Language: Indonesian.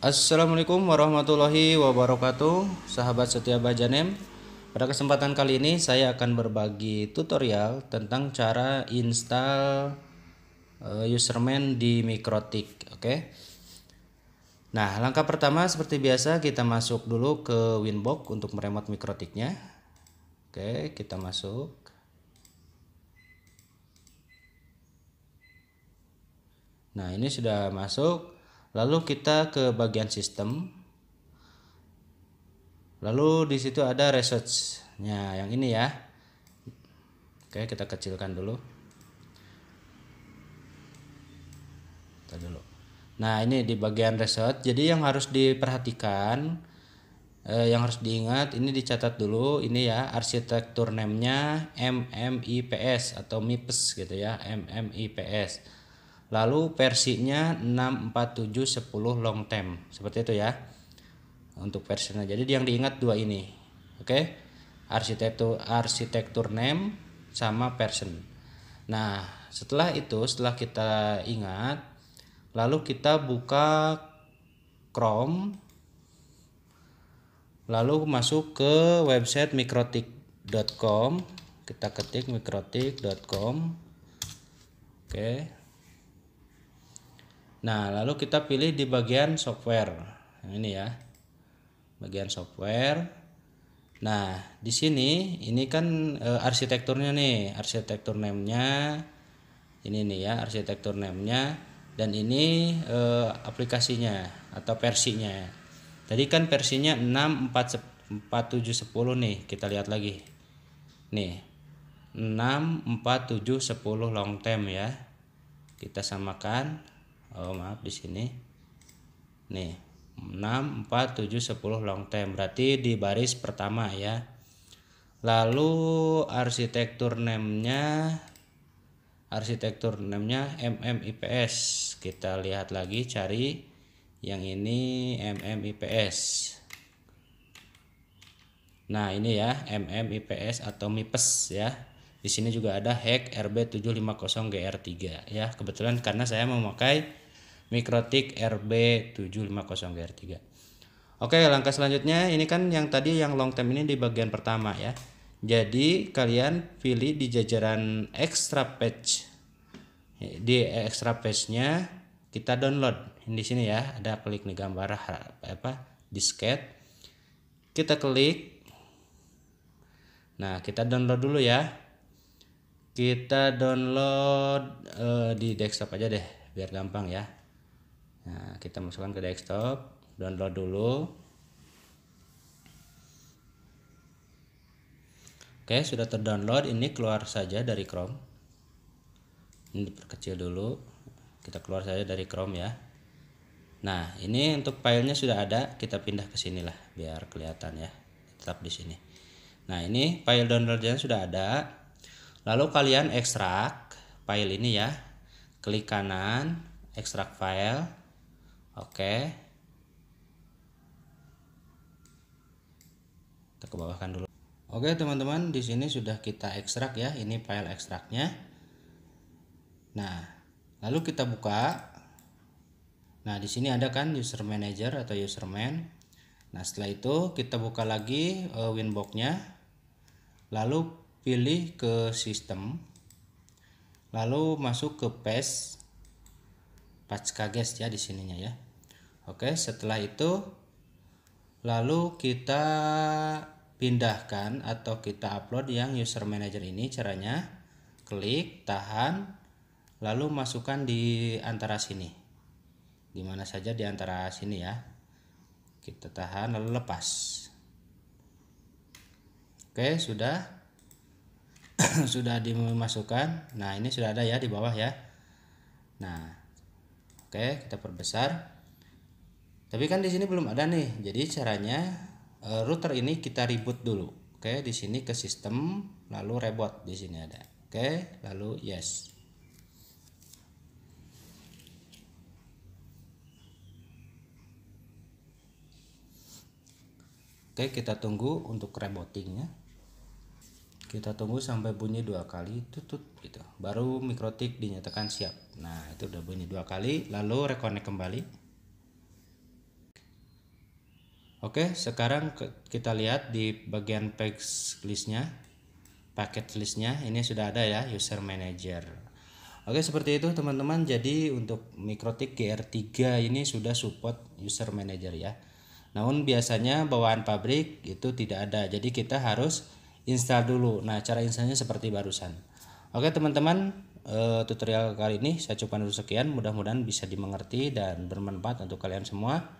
Assalamualaikum warahmatullahi wabarakatuh Sahabat setia Bajanem Pada kesempatan kali ini saya akan berbagi tutorial tentang cara install uh, eh, userman di Mikrotik Oke Nah langkah pertama seperti biasa kita masuk dulu ke Winbox untuk meremot Mikrotiknya Oke kita masuk Nah ini sudah masuk Lalu kita ke bagian sistem. Lalu di situ ada research-nya yang ini ya. Oke, kita kecilkan dulu. Kita dulu. Nah, ini di bagian research. Jadi yang harus diperhatikan eh, yang harus diingat ini dicatat dulu ini ya arsitektur name-nya MMIPS atau MIPS gitu ya, MMIPS lalu versinya 64710 long term seperti itu ya untuk versinya jadi yang diingat dua ini oke okay? arsitektur arsitektur name sama person nah setelah itu setelah kita ingat lalu kita buka Chrome lalu masuk ke website mikrotik.com kita ketik mikrotik.com oke Nah, lalu kita pilih di bagian software. ini ya. Bagian software. Nah, di sini ini kan e, arsitekturnya nih, arsitektur name-nya ini nih ya, arsitektur name-nya dan ini e, aplikasinya atau versinya. Tadi kan versinya enam empat nih, kita lihat lagi. Nih. enam empat tujuh sepuluh long term ya. Kita samakan oh, maaf di sini nih 6 4 7 10 long time berarti di baris pertama ya lalu arsitektur name-nya arsitektur name-nya MMIPS kita lihat lagi cari yang ini MMIPS Nah, ini ya MMIPS atau MIPES ya. Di sini juga ada hack RB750GR3 ya. Kebetulan karena saya memakai Mikrotik RB750GR3 Oke langkah selanjutnya ini kan yang tadi yang long term ini di bagian pertama ya jadi kalian pilih di jajaran extra page di extra page nya kita download di sini ya ada klik nih gambar apa disket kita klik nah kita download dulu ya kita download uh, di desktop aja deh biar gampang ya nah kita masukkan ke desktop download dulu oke sudah terdownload ini keluar saja dari Chrome ini diperkecil dulu kita keluar saja dari Chrome ya nah ini untuk filenya sudah ada kita pindah ke sini lah biar kelihatan ya tetap di sini nah ini file downloadnya sudah ada lalu kalian ekstrak file ini ya klik kanan ekstrak file Oke. Kita ke bawahkan dulu. Oke, teman-teman, di sini sudah kita ekstrak ya. Ini file ekstraknya. Nah, lalu kita buka. Nah, di sini ada kan user manager atau User Man. Nah, setelah itu kita buka lagi uh, winbox-nya. Lalu pilih ke sistem. Lalu masuk ke paste. Patch kages ya di sininya ya. Oke, setelah itu lalu kita pindahkan atau kita upload yang user manager ini caranya klik tahan lalu masukkan di antara sini dimana saja di antara sini ya kita tahan lalu lepas oke sudah sudah dimasukkan nah ini sudah ada ya di bawah ya nah oke kita perbesar tapi kan di sini belum ada nih. Jadi caranya eh, router ini kita reboot dulu. Oke, di sini ke sistem lalu reboot di sini ada. Oke, lalu yes. Oke, kita tunggu untuk rebootingnya. Kita tunggu sampai bunyi dua kali tutut gitu. Baru mikrotik dinyatakan siap. Nah, itu udah bunyi dua kali, lalu reconnect kembali. Oke, sekarang kita lihat di bagian page listnya, paket listnya. Ini sudah ada ya, user manager. Oke, seperti itu teman-teman. Jadi untuk Mikrotik GR3 ini sudah support user manager ya. Namun biasanya bawaan pabrik itu tidak ada. Jadi kita harus install dulu. Nah, cara installnya seperti barusan. Oke, teman-teman, eh, tutorial kali ini saya cukupkan dulu sekian. Mudah-mudahan bisa dimengerti dan bermanfaat untuk kalian semua.